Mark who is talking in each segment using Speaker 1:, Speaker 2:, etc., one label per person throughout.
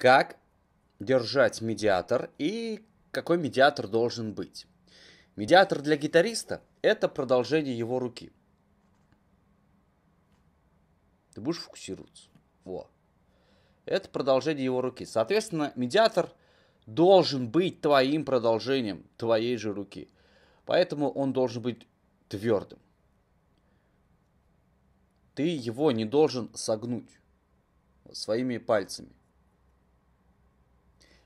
Speaker 1: как держать медиатор и какой медиатор должен быть. Медиатор для гитариста – это продолжение его руки. Ты будешь фокусироваться? Во. Это продолжение его руки. Соответственно, медиатор должен быть твоим продолжением твоей же руки. Поэтому он должен быть твердым. Ты его не должен согнуть своими пальцами.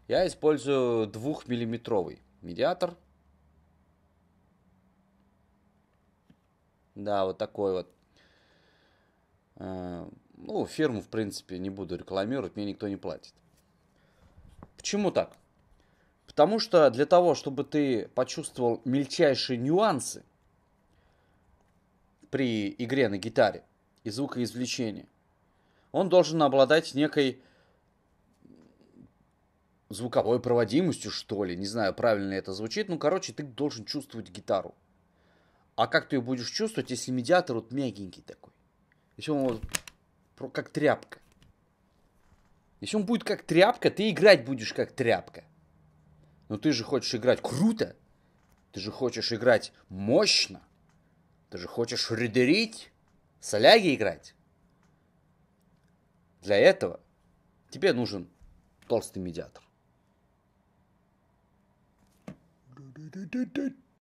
Speaker 1: Я использую 2-миллиметровый медиатор. Да, вот такой вот. Э, ну, фирму, в принципе, не буду рекламировать, мне никто не платит. Почему так? Потому что для того, чтобы ты почувствовал мельчайшие нюансы при игре на гитаре и звукоизвлечении, он должен обладать некой звуковой проводимостью, что ли, не знаю, правильно это звучит, ну, короче, ты должен чувствовать гитару. А как ты ее будешь чувствовать, если медиатор вот мягенький такой? Если он вот как тряпка. Если он будет как тряпка, ты играть будешь как тряпка. Но ты же хочешь играть круто. Ты же хочешь играть мощно. Ты же хочешь редерить, соляги играть. Для этого тебе нужен толстый медиатор. do do do do